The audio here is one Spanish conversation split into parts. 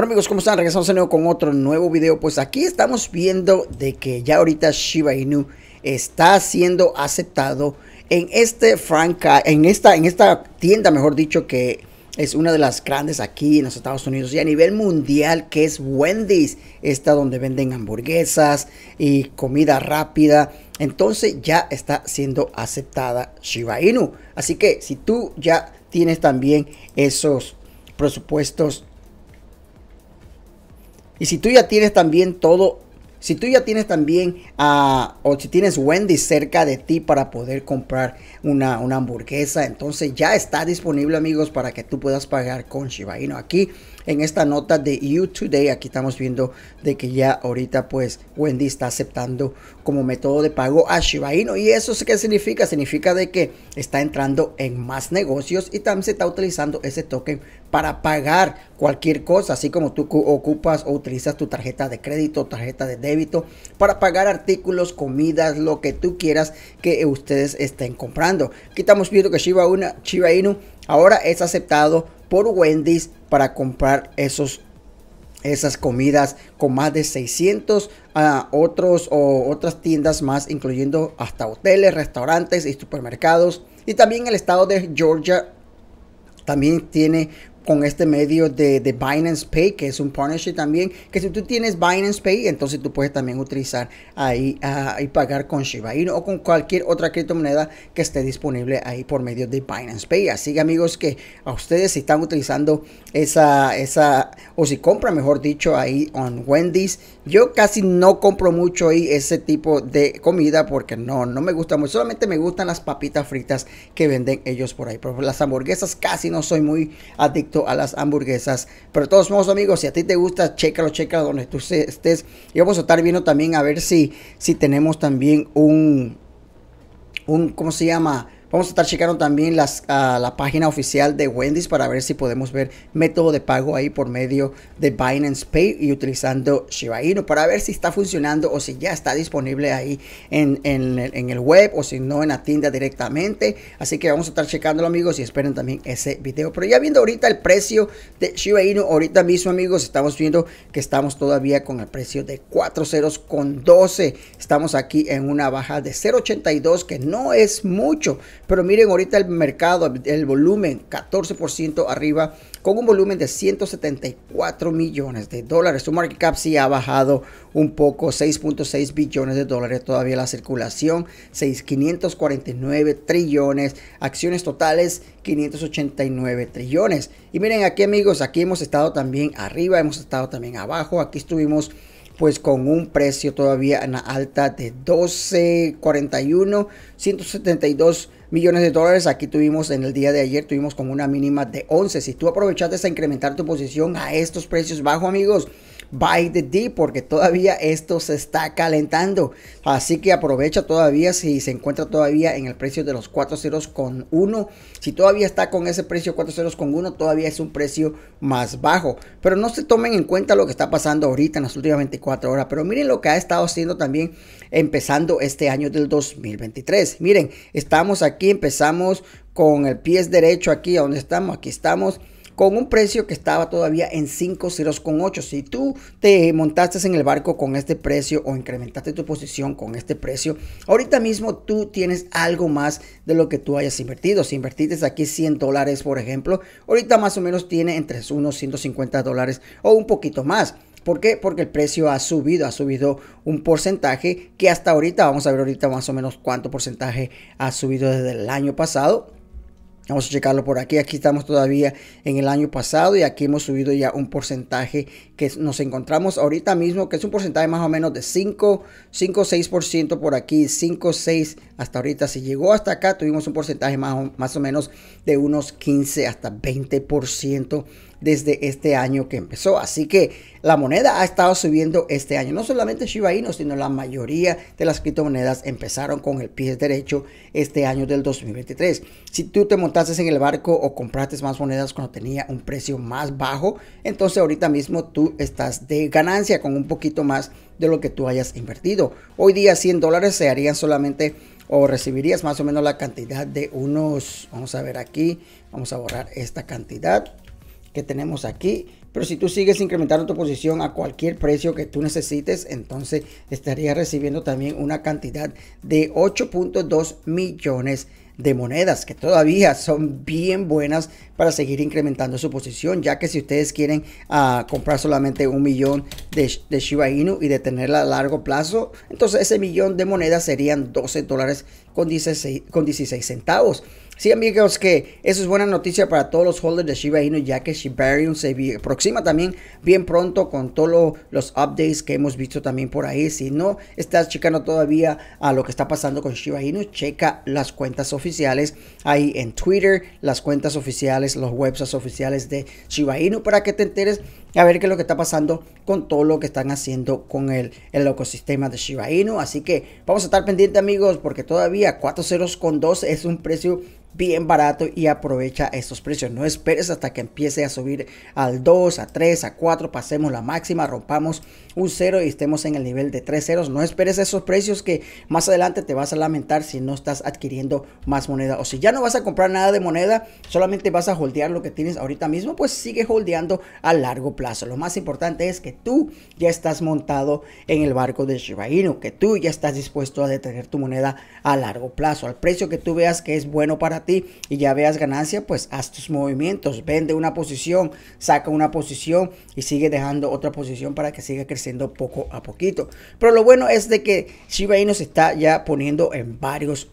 Hola amigos, ¿cómo están? Regresamos de nuevo con otro nuevo video. Pues aquí estamos viendo de que ya ahorita Shiba Inu está siendo aceptado en este franca, en esta, en esta tienda, mejor dicho, que es una de las grandes aquí en los Estados Unidos y a nivel mundial que es Wendy's, esta donde venden hamburguesas y comida rápida. Entonces ya está siendo aceptada Shiba Inu. Así que si tú ya tienes también esos presupuestos y si tú ya tienes también todo, si tú ya tienes también, a... Ah, o si tienes Wendy cerca de ti para poder comprar una, una hamburguesa, entonces ya está disponible amigos para que tú puedas pagar con Shiba Aquí en esta nota de You Today. Aquí estamos viendo de que ya ahorita pues Wendy está aceptando como método de pago a Shiba Inu. ¿Y eso qué significa? Significa de que está entrando en más negocios y también se está utilizando ese token para pagar cualquier cosa, así como tú ocupas o utilizas tu tarjeta de crédito, tarjeta de débito, para pagar artículos, comidas, lo que tú quieras que ustedes estén comprando. Aquí estamos viendo que Shiba, Inu ahora es aceptado por Wendy's para comprar esos esas comidas con más de 600 a ah, otros o otras tiendas más incluyendo hasta hoteles, restaurantes y supermercados y también el estado de Georgia también tiene con este medio de, Binance Pay, que es un partnership también, que si tú tienes Binance Pay, entonces tú puedes también utilizar ahí ah, y pagar con Shiba Inu o con cualquier otra criptomoneda que esté disponible ahí por medio de Binance Pay. Así que amigos, que a ustedes si están utilizando esa, esa o si compran, mejor dicho, ahí on Wendy's, yo casi no compro mucho ahí ese tipo de comida porque no, no me gusta mucho, solamente me gustan las papitas fritas que venden ellos por ahí, pero las hamburguesas casi no soy muy adicto a las hamburguesas. Pero de todos modos, amigos, si a ti te gusta, chécalo, checa donde tú estés. Y vamos a estar viendo también a ver si, si tenemos también un, un, ¿cómo se llama? Vamos a estar checando también las, la página oficial de Wendy's para ver si podemos ver método de pago ahí por medio de Binance Pay y utilizando Shiba Inu para ver si está funcionando o si ya está disponible ahí en, en, el web o si no en la tienda directamente. Así que vamos a estar checándolo amigos y esperen también ese video. Pero ya viendo ahorita el precio de Shiba Inu, ahorita mismo amigos estamos viendo que estamos todavía con el precio de 4 ceros con 12. Estamos aquí en una baja de 0.82 que no es mucho pero miren ahorita el mercado, el volumen, 14% arriba, con un volumen de 174 millones de dólares. Su market cap sí ha bajado un poco, 6.6 billones de dólares todavía la circulación, 6,549 trillones, acciones totales 589 trillones. Y miren aquí amigos, aquí hemos estado también arriba, hemos estado también abajo, aquí estuvimos pues con un precio todavía en la alta de 12.41, 172 millones de dólares. Aquí tuvimos en el día de ayer, tuvimos con una mínima de 11. Si tú aprovechaste a incrementar tu posición a estos precios bajos, amigos, by the D porque todavía esto se está calentando. Así que aprovecha todavía si se encuentra todavía en el precio de los 4 ceros con 1. Si todavía está con ese precio 4 ceros con 1, todavía es un precio más bajo. Pero no se tomen en cuenta lo que está pasando ahorita en las últimas 24 horas. Pero miren lo que ha estado haciendo también empezando este año del 2023. Miren, estamos aquí, empezamos con el pie derecho aquí, a donde estamos, aquí estamos con un precio que estaba todavía en 5.08 ceros Si tú te montaste en el barco con este precio o incrementaste tu posición con este precio, ahorita mismo tú tienes algo más de lo que tú hayas invertido. Si invertiste aquí 100 dólares, por ejemplo, ahorita más o menos tiene entre unos 150 dólares o un poquito más. ¿Por qué? Porque el precio ha subido, ha subido un porcentaje que hasta ahorita, vamos a ver ahorita más o menos cuánto porcentaje ha subido desde el año pasado Vamos a checarlo por aquí. Aquí estamos todavía en el año pasado y aquí hemos subido ya un porcentaje que nos encontramos ahorita mismo, que es un porcentaje más o menos de 5, 5, 6% por aquí, 5, 6 hasta ahorita. Si llegó hasta acá, tuvimos un porcentaje más más o menos de unos 15 hasta 20% desde este año que empezó. Así que la moneda ha estado subiendo este año. No solamente Shiba Inu, sino la mayoría de las criptomonedas empezaron con el pie derecho este año del 2023. Si tú te montaste en el barco o compraste más monedas cuando tenía un precio más bajo, entonces ahorita mismo tú estás de ganancia con un poquito más de lo que tú hayas invertido. Hoy día 100 dólares se harían solamente o recibirías más o menos la cantidad de unos, vamos a ver aquí, vamos a borrar esta cantidad que tenemos aquí. Pero si tú sigues incrementando tu posición a cualquier precio que tú necesites, entonces estarías recibiendo también una cantidad de 8.2 millones de monedas que todavía son bien buenas para seguir incrementando su posición ya que si ustedes quieren ah, comprar solamente un millón de, de, Shiba Inu y de tenerla a largo plazo entonces ese millón de monedas serían 12 dólares con con 16 centavos Sí, amigos, que eso es buena noticia para todos los holders de Shiba Inu, ya que Shibarium se aproxima también bien pronto con todos los updates que hemos visto también por ahí. Si no estás checando todavía a lo que está pasando con Shiba Inu, checa las cuentas oficiales ahí en Twitter, las cuentas oficiales, los websites oficiales de Shiba Inu para que te enteres a ver qué es lo que está pasando con todo lo que están haciendo con el, ecosistema de Shiba Inu. Así que vamos a estar pendientes amigos porque todavía 4 ceros con 2 es un precio bien barato y aprovecha estos precios. No esperes hasta que empiece a subir al 2, a 3, a 4, pasemos la máxima, rompamos un 0 y estemos en el nivel de 3 ceros. No esperes esos precios que más adelante te vas a lamentar si no estás adquiriendo más moneda o si ya no vas a comprar nada de moneda, solamente vas a holdear lo que tienes ahorita mismo, pues sigue holdeando a largo plazo plazo. Lo más importante es que tú ya estás montado en el barco de Shiba Inu, que tú ya estás dispuesto a detener tu moneda a largo plazo, al precio que tú veas que es bueno para ti y ya veas ganancia, pues haz tus movimientos, vende una posición, saca una posición y sigue dejando otra posición para que siga creciendo poco a poquito. Pero lo bueno es de que Shiba Inu se está ya poniendo en varios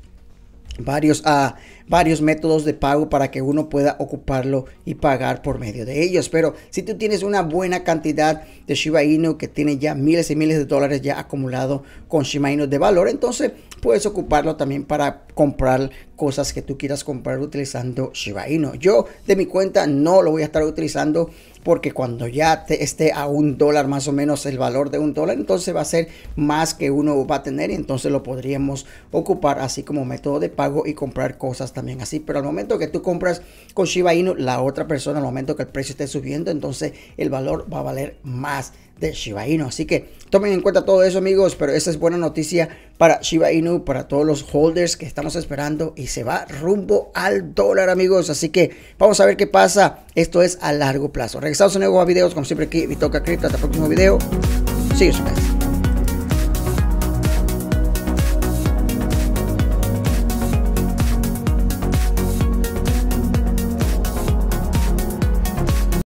varios, ah, varios métodos de pago para que uno pueda ocuparlo y pagar por medio de ellos. Pero si tú tienes una buena cantidad de Shiba Inu que tiene ya miles y miles de dólares ya acumulado con Shiba Inu de valor, entonces puedes ocuparlo también para comprar cosas que tú quieras comprar utilizando Shiba Inu. Yo de mi cuenta no lo voy a estar utilizando porque cuando ya te esté a un dólar más o menos el valor de un dólar, entonces va a ser más que uno va a tener y entonces lo podríamos ocupar así como método de pago y comprar cosas también así. Pero al momento que tú compras con Shiba Inu, la otra persona, al momento que el precio esté subiendo, entonces el valor va a valer más de Shiba Inu. Así que tomen en cuenta todo eso, amigos, pero esa es buena noticia para Shiba Inu, para todos los holders que estamos esperando y se va rumbo al dólar, amigos. Así que vamos a ver qué pasa. Esto es a largo plazo. Regresamos a nuevos videos, como siempre aquí, toca Crypto. Hasta el próximo video. Sí.